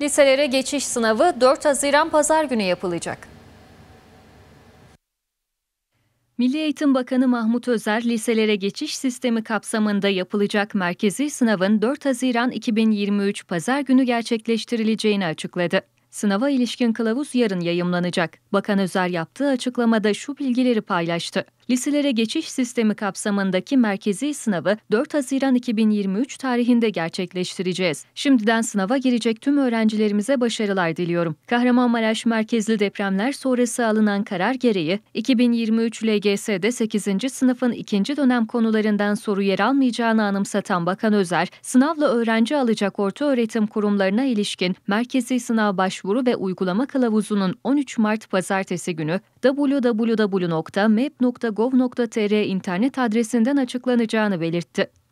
Liselere geçiş sınavı 4 Haziran Pazar günü yapılacak. Milli Eğitim Bakanı Mahmut Özer, liselere geçiş sistemi kapsamında yapılacak merkezi sınavın 4 Haziran 2023 Pazar günü gerçekleştirileceğini açıkladı. Sınava ilişkin kılavuz yarın yayımlanacak. Bakan Özer yaptığı açıklamada şu bilgileri paylaştı. Liselere geçiş sistemi kapsamındaki merkezi sınavı 4 Haziran 2023 tarihinde gerçekleştireceğiz. Şimdiden sınava girecek tüm öğrencilerimize başarılar diliyorum. Kahramanmaraş merkezli depremler sonrası alınan karar gereği 2023 LGS'de 8. sınıfın ikinci dönem konularından soru yer almayacağını anımsatan Bakan Özer, sınavla öğrenci alacak orta öğretim kurumlarına ilişkin merkezi sınav başvuru ve uygulama kılavuzunun 13 Mart pazartesi günü www.mep.gov gov.tr internet adresinden açıklanacağını belirtti.